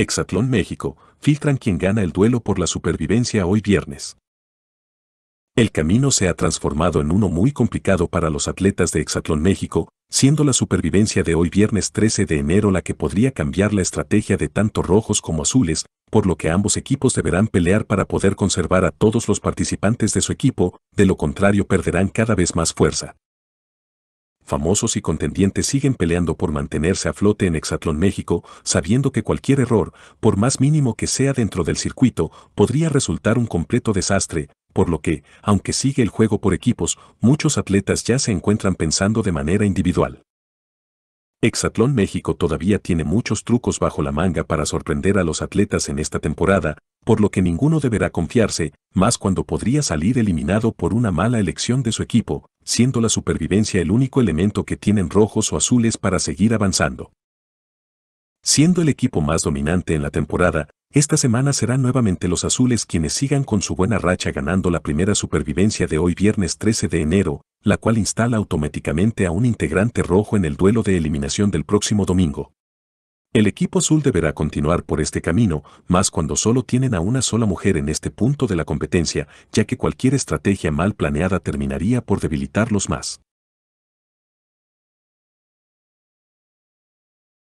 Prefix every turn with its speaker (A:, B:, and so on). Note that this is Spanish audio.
A: Exatlón México, filtran quien gana el duelo por la supervivencia hoy viernes. El camino se ha transformado en uno muy complicado para los atletas de Exatlón México, siendo la supervivencia de hoy viernes 13 de enero la que podría cambiar la estrategia de tanto rojos como azules, por lo que ambos equipos deberán pelear para poder conservar a todos los participantes de su equipo, de lo contrario perderán cada vez más fuerza famosos y contendientes siguen peleando por mantenerse a flote en Hexatlón México, sabiendo que cualquier error, por más mínimo que sea dentro del circuito, podría resultar un completo desastre, por lo que, aunque sigue el juego por equipos, muchos atletas ya se encuentran pensando de manera individual. Hexatlón México todavía tiene muchos trucos bajo la manga para sorprender a los atletas en esta temporada, por lo que ninguno deberá confiarse, más cuando podría salir eliminado por una mala elección de su equipo, siendo la supervivencia el único elemento que tienen rojos o azules para seguir avanzando. Siendo el equipo más dominante en la temporada, esta semana serán nuevamente los azules quienes sigan con su buena racha ganando la primera supervivencia de hoy viernes 13 de enero, la cual instala automáticamente a un integrante rojo en el duelo de eliminación del próximo domingo. El equipo azul deberá continuar por este camino, más cuando solo tienen a una sola mujer en este punto de la competencia, ya que cualquier estrategia mal planeada terminaría por debilitarlos más.